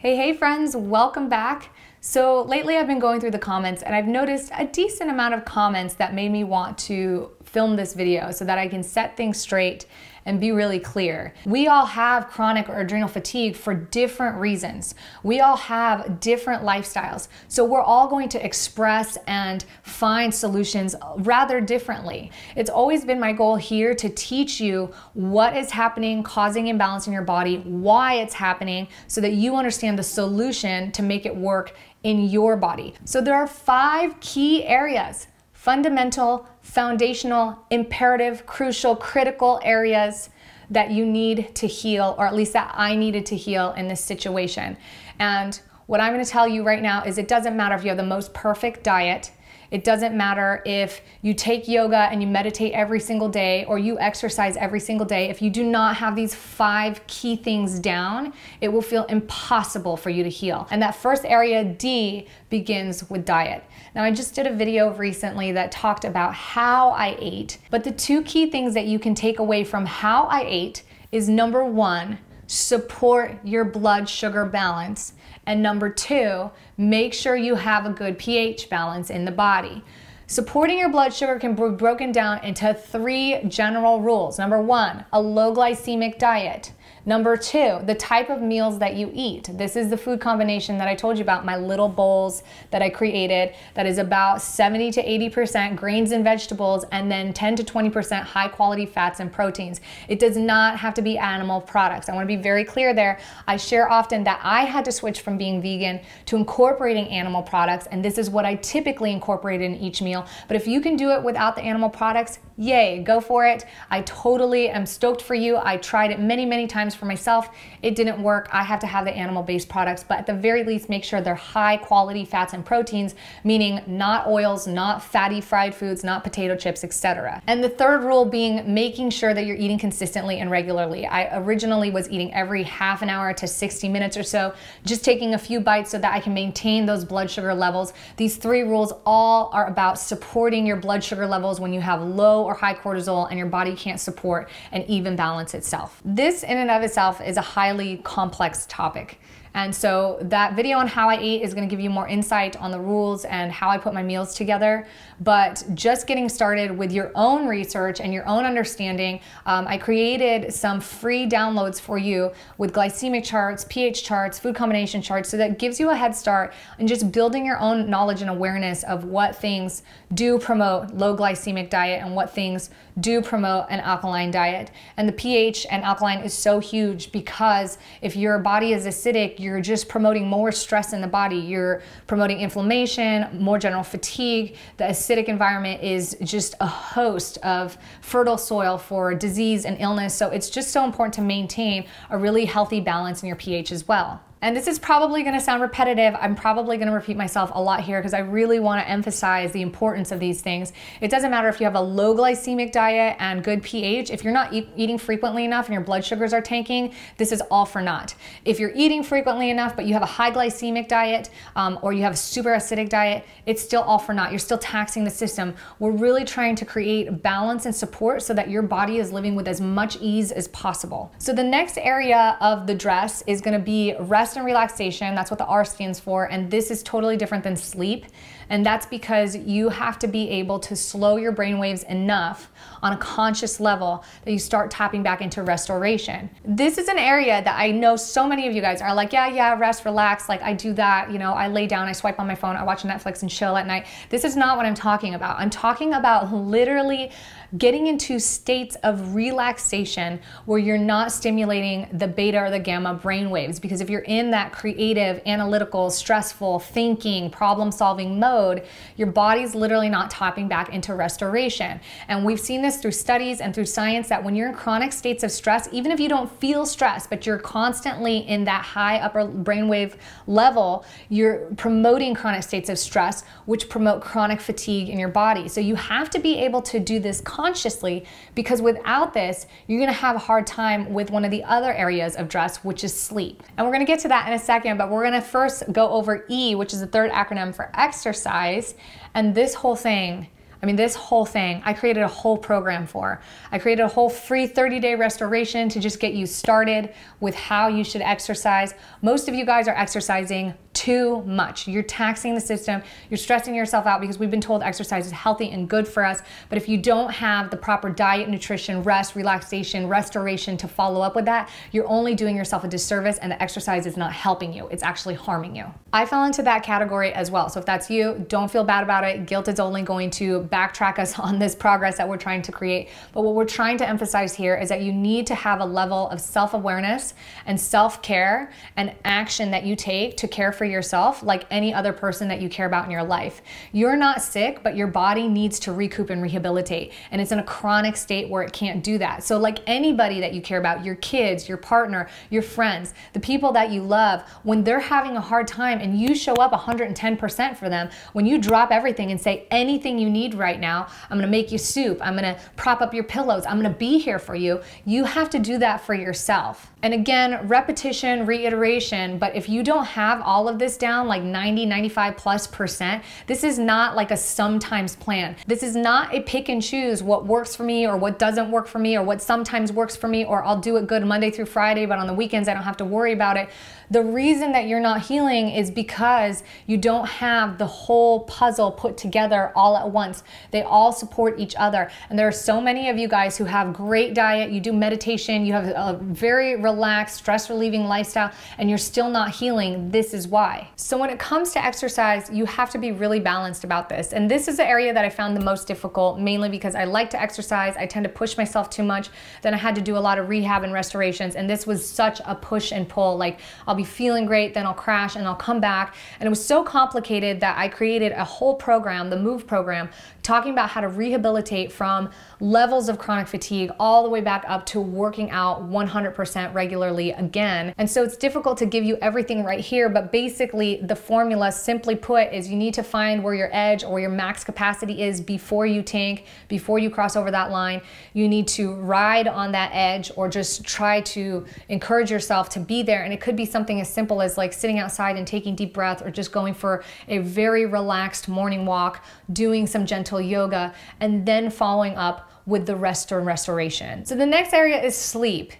Hey, hey friends, welcome back. So lately I've been going through the comments and I've noticed a decent amount of comments that made me want to film this video so that I can set things straight and be really clear. We all have chronic or adrenal fatigue for different reasons. We all have different lifestyles. So we're all going to express and find solutions rather differently. It's always been my goal here to teach you what is happening, causing imbalance in your body, why it's happening, so that you understand the solution to make it work in your body. So there are five key areas fundamental, foundational, imperative, crucial, critical areas that you need to heal, or at least that I needed to heal in this situation. And what I'm gonna tell you right now is it doesn't matter if you have the most perfect diet, it doesn't matter if you take yoga and you meditate every single day or you exercise every single day. If you do not have these five key things down, it will feel impossible for you to heal. And that first area, D, begins with diet. Now, I just did a video recently that talked about how I ate, but the two key things that you can take away from how I ate is number one, support your blood sugar balance and number two, make sure you have a good pH balance in the body. Supporting your blood sugar can be broken down into three general rules. Number one, a low glycemic diet. Number two, the type of meals that you eat. This is the food combination that I told you about, my little bowls that I created that is about 70 to 80% grains and vegetables and then 10 to 20% high quality fats and proteins. It does not have to be animal products. I wanna be very clear there. I share often that I had to switch from being vegan to incorporating animal products and this is what I typically incorporate in each meal meal. But if you can do it without the animal products, yay, go for it. I totally am stoked for you. I tried it many, many times for myself. It didn't work. I have to have the animal based products, but at the very least, make sure they're high quality fats and proteins, meaning not oils, not fatty fried foods, not potato chips, etc. And the third rule being making sure that you're eating consistently and regularly. I originally was eating every half an hour to 60 minutes or so, just taking a few bites so that I can maintain those blood sugar levels. These three rules all are about supporting your blood sugar levels when you have low or high cortisol and your body can't support and even balance itself. This in and of itself is a highly complex topic. And so that video on how I eat is gonna give you more insight on the rules and how I put my meals together. But just getting started with your own research and your own understanding, um, I created some free downloads for you with glycemic charts, pH charts, food combination charts, so that gives you a head start in just building your own knowledge and awareness of what things do promote low glycemic diet and what things do promote an alkaline diet. And the pH and alkaline is so huge because if your body is acidic, you're just promoting more stress in the body. You're promoting inflammation, more general fatigue. The acidic environment is just a host of fertile soil for disease and illness. So it's just so important to maintain a really healthy balance in your pH as well. And this is probably gonna sound repetitive. I'm probably gonna repeat myself a lot here because I really wanna emphasize the importance of these things. It doesn't matter if you have a low glycemic diet and good pH, if you're not e eating frequently enough and your blood sugars are tanking, this is all for naught. If you're eating frequently enough but you have a high glycemic diet um, or you have a super acidic diet, it's still all for naught. You're still taxing the system. We're really trying to create balance and support so that your body is living with as much ease as possible. So the next area of the dress is gonna be rest rest and relaxation. That's what the R stands for. And this is totally different than sleep. And that's because you have to be able to slow your brain waves enough on a conscious level that you start tapping back into restoration. This is an area that I know so many of you guys are like, yeah, yeah, rest, relax. Like I do that. You know, I lay down, I swipe on my phone, I watch Netflix and chill at night. This is not what I'm talking about. I'm talking about literally getting into states of relaxation where you're not stimulating the beta or the gamma brain waves. Because if you're in that creative, analytical, stressful, thinking, problem solving mode, your body's literally not topping back into restoration. And we've seen this through studies and through science that when you're in chronic states of stress, even if you don't feel stress, but you're constantly in that high upper brainwave level, you're promoting chronic states of stress, which promote chronic fatigue in your body. So you have to be able to do this consciously because without this, you're gonna have a hard time with one of the other areas of dress, which is sleep. And we're gonna get to that in a second, but we're gonna first go over E, which is the third acronym for exercise. And this whole thing I mean, this whole thing, I created a whole program for. I created a whole free 30 day restoration to just get you started with how you should exercise. Most of you guys are exercising too much. You're taxing the system, you're stressing yourself out because we've been told exercise is healthy and good for us. But if you don't have the proper diet, nutrition, rest, relaxation, restoration to follow up with that, you're only doing yourself a disservice and the exercise is not helping you. It's actually harming you. I fell into that category as well. So if that's you, don't feel bad about it. Guilt is only going to backtrack us on this progress that we're trying to create. But what we're trying to emphasize here is that you need to have a level of self awareness and self care and action that you take to care for yourself like any other person that you care about in your life. You're not sick, but your body needs to recoup and rehabilitate. And it's in a chronic state where it can't do that. So, like anybody that you care about, your kids, your partner, your friends, the people that you love, when they're having a hard time and you show up 110% for them, when you drop everything and say, anything you need right now, I'm gonna make you soup, I'm gonna prop up your pillows, I'm gonna be here for you, you have to do that for yourself. And again, repetition, reiteration, but if you don't have all of this down, like 90, 95 plus percent, this is not like a sometimes plan. This is not a pick and choose what works for me or what doesn't work for me or what sometimes works for me or I'll do it good Monday through Friday, but on the weekends I don't have to worry about it. The reason that you're not healing is because you don't have the whole puzzle put together all at once. They all support each other. And there are so many of you guys who have great diet, you do meditation, you have a very relaxed, stress relieving lifestyle, and you're still not healing. This is why why. So when it comes to exercise, you have to be really balanced about this. And this is the area that I found the most difficult, mainly because I like to exercise. I tend to push myself too much. Then I had to do a lot of rehab and restorations. And this was such a push and pull. Like I'll be feeling great, then I'll crash and I'll come back. And it was so complicated that I created a whole program, the MOVE program, talking about how to rehabilitate from levels of chronic fatigue all the way back up to working out 100% regularly again. And so it's difficult to give you everything right here, but basically basically the formula, simply put, is you need to find where your edge or your max capacity is before you tank, before you cross over that line. You need to ride on that edge or just try to encourage yourself to be there. And it could be something as simple as like sitting outside and taking deep breath or just going for a very relaxed morning walk, doing some gentle yoga, and then following up with the rest and restoration. So the next area is sleep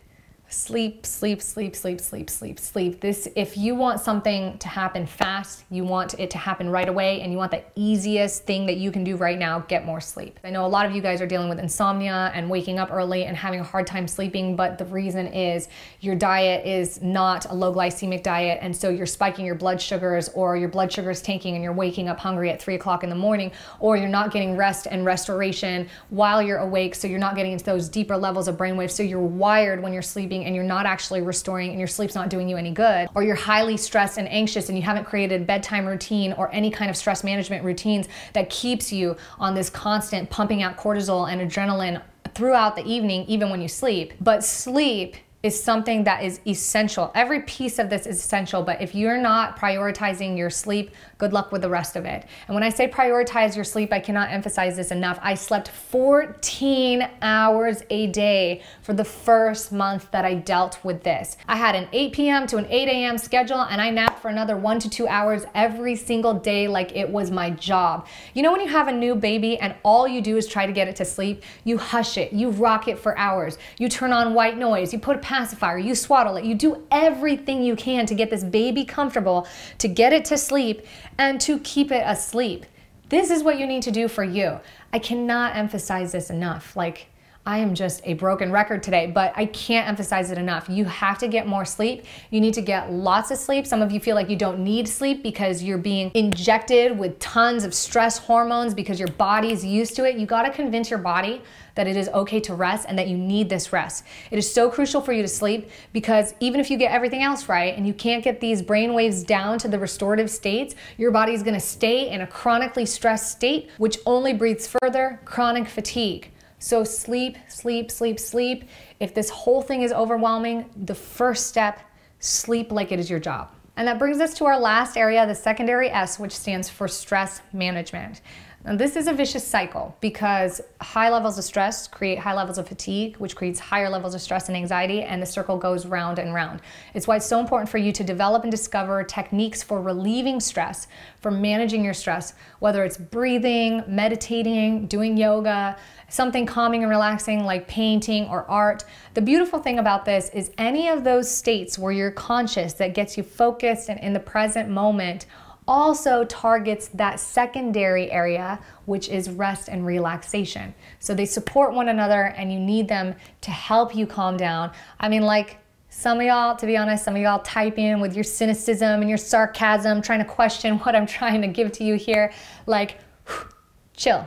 sleep, sleep, sleep, sleep, sleep, sleep, sleep. This, if you want something to happen fast, you want it to happen right away, and you want the easiest thing that you can do right now, get more sleep. I know a lot of you guys are dealing with insomnia and waking up early and having a hard time sleeping, but the reason is your diet is not a low glycemic diet, and so you're spiking your blood sugars, or your blood sugar is tanking and you're waking up hungry at three o'clock in the morning, or you're not getting rest and restoration while you're awake, so you're not getting into those deeper levels of waves. so you're wired when you're sleeping and you're not actually restoring and your sleep's not doing you any good, or you're highly stressed and anxious and you haven't created bedtime routine or any kind of stress management routines that keeps you on this constant pumping out cortisol and adrenaline throughout the evening, even when you sleep. But sleep is something that is essential. Every piece of this is essential, but if you're not prioritizing your sleep, good luck with the rest of it. And when I say prioritize your sleep, I cannot emphasize this enough. I slept 14 hours a day for the first month that I dealt with this. I had an 8 p.m. to an 8 a.m. schedule, and I napped for another one to two hours every single day like it was my job. You know, when you have a new baby and all you do is try to get it to sleep, you hush it, you rock it for hours, you turn on white noise, you put pacifier, you swaddle it, you do everything you can to get this baby comfortable, to get it to sleep, and to keep it asleep. This is what you need to do for you. I cannot emphasize this enough. Like, I am just a broken record today, but I can't emphasize it enough. You have to get more sleep. You need to get lots of sleep. Some of you feel like you don't need sleep because you're being injected with tons of stress hormones because your body's used to it. You gotta convince your body that it is okay to rest and that you need this rest. It is so crucial for you to sleep because even if you get everything else right and you can't get these brain waves down to the restorative states, your body's gonna stay in a chronically stressed state, which only breeds further chronic fatigue. So sleep, sleep, sleep, sleep. If this whole thing is overwhelming, the first step, sleep like it is your job. And that brings us to our last area, the secondary S, which stands for stress management. And this is a vicious cycle because high levels of stress create high levels of fatigue, which creates higher levels of stress and anxiety, and the circle goes round and round. It's why it's so important for you to develop and discover techniques for relieving stress, for managing your stress, whether it's breathing, meditating, doing yoga, something calming and relaxing like painting or art. The beautiful thing about this is any of those states where you're conscious that gets you focused and in the present moment also targets that secondary area, which is rest and relaxation. So they support one another and you need them to help you calm down. I mean, like some of y'all, to be honest, some of y'all type in with your cynicism and your sarcasm, trying to question what I'm trying to give to you here. Like, chill,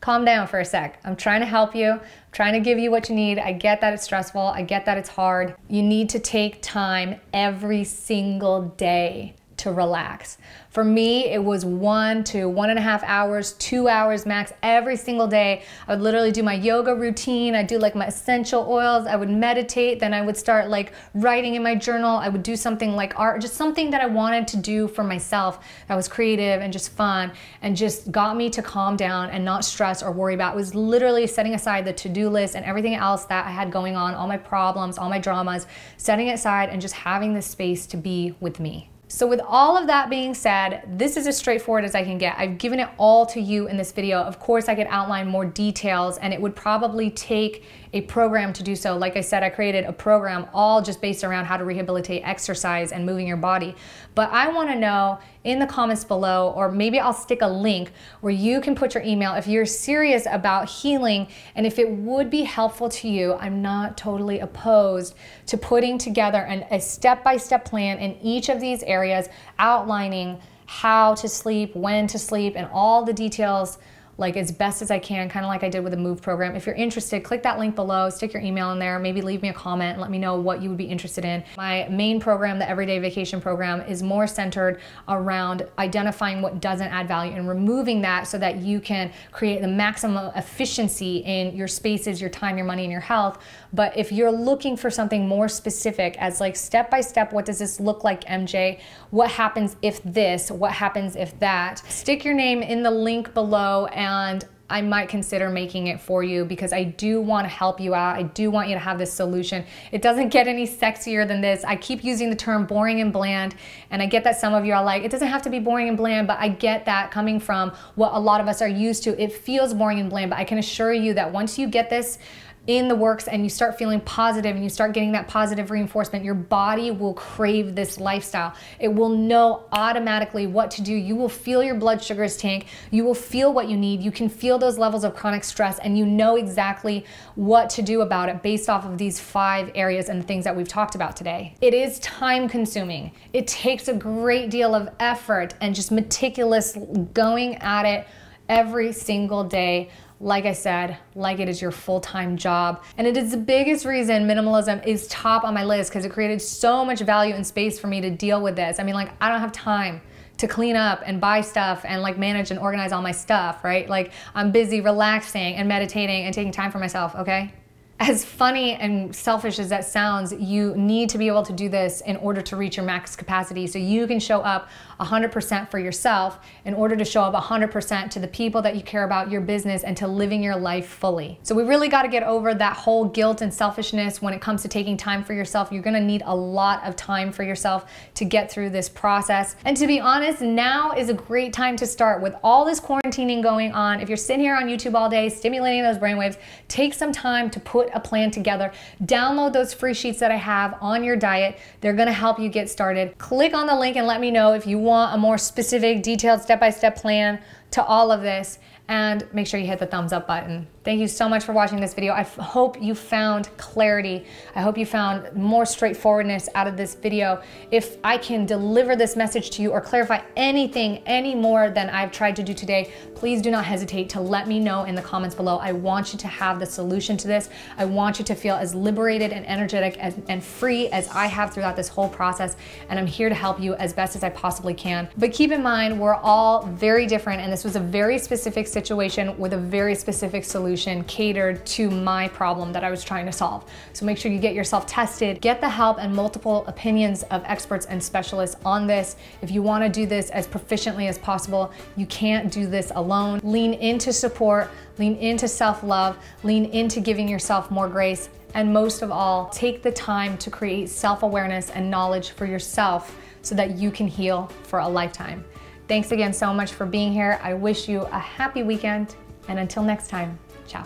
calm down for a sec. I'm trying to help you, I'm trying to give you what you need. I get that it's stressful, I get that it's hard. You need to take time every single day to relax. For me, it was one to one and a half hours, two hours max every single day. I would literally do my yoga routine. I do like my essential oils. I would meditate. Then I would start like writing in my journal. I would do something like art, just something that I wanted to do for myself that was creative and just fun and just got me to calm down and not stress or worry about. It was literally setting aside the to-do list and everything else that I had going on, all my problems, all my dramas, setting it aside and just having the space to be with me. So with all of that being said, this is as straightforward as I can get. I've given it all to you in this video. Of course, I could outline more details and it would probably take a program to do so. Like I said, I created a program all just based around how to rehabilitate exercise and moving your body. But I wanna know in the comments below, or maybe I'll stick a link where you can put your email if you're serious about healing and if it would be helpful to you. I'm not totally opposed to putting together an, a step by step plan in each of these areas, outlining how to sleep, when to sleep, and all the details like as best as I can, kind of like I did with the Move program. If you're interested, click that link below, stick your email in there, maybe leave me a comment, and let me know what you would be interested in. My main program, the Everyday Vacation Program, is more centered around identifying what doesn't add value and removing that so that you can create the maximum efficiency in your spaces, your time, your money, and your health. But if you're looking for something more specific, as like step by step, what does this look like, MJ? What happens if this? What happens if that? Stick your name in the link below and and I might consider making it for you because I do want to help you out. I do want you to have this solution. It doesn't get any sexier than this. I keep using the term boring and bland, and I get that some of you are like, it doesn't have to be boring and bland, but I get that coming from what a lot of us are used to. It feels boring and bland, but I can assure you that once you get this in the works and you start feeling positive and you start getting that positive reinforcement, your body will crave this lifestyle. It will know automatically what to do. You will feel your blood sugars tank. You will feel what you need. You can feel those levels of chronic stress and you know exactly what to do about it based off of these five areas and the things that we've talked about today. It is time consuming. It takes a great deal of effort and just meticulous going at it every single day like I said, like it is your full-time job. And it is the biggest reason minimalism is top on my list because it created so much value and space for me to deal with this. I mean, like I don't have time to clean up and buy stuff and like manage and organize all my stuff, right? Like I'm busy relaxing and meditating and taking time for myself, okay? as funny and selfish as that sounds, you need to be able to do this in order to reach your max capacity so you can show up 100% for yourself in order to show up 100% to the people that you care about, your business, and to living your life fully. So we really got to get over that whole guilt and selfishness when it comes to taking time for yourself. You're going to need a lot of time for yourself to get through this process. And to be honest, now is a great time to start with all this quarantining going on. If you're sitting here on YouTube all day stimulating those brainwaves, take some time to put put a plan together. Download those free sheets that I have on your diet. They're gonna help you get started. Click on the link and let me know if you want a more specific, detailed, step-by-step -step plan to all of this and make sure you hit the thumbs up button. Thank you so much for watching this video. I hope you found clarity. I hope you found more straightforwardness out of this video. If I can deliver this message to you or clarify anything any more than I've tried to do today, please do not hesitate to let me know in the comments below. I want you to have the solution to this. I want you to feel as liberated and energetic and, and free as I have throughout this whole process. And I'm here to help you as best as I possibly can. But keep in mind, we're all very different and this was a very specific situation with a very specific solution catered to my problem that I was trying to solve. So make sure you get yourself tested, get the help and multiple opinions of experts and specialists on this. If you wanna do this as proficiently as possible, you can't do this alone. Lean into support, lean into self-love, lean into giving yourself more grace, and most of all, take the time to create self-awareness and knowledge for yourself so that you can heal for a lifetime. Thanks again so much for being here. I wish you a happy weekend, and until next time, ciao.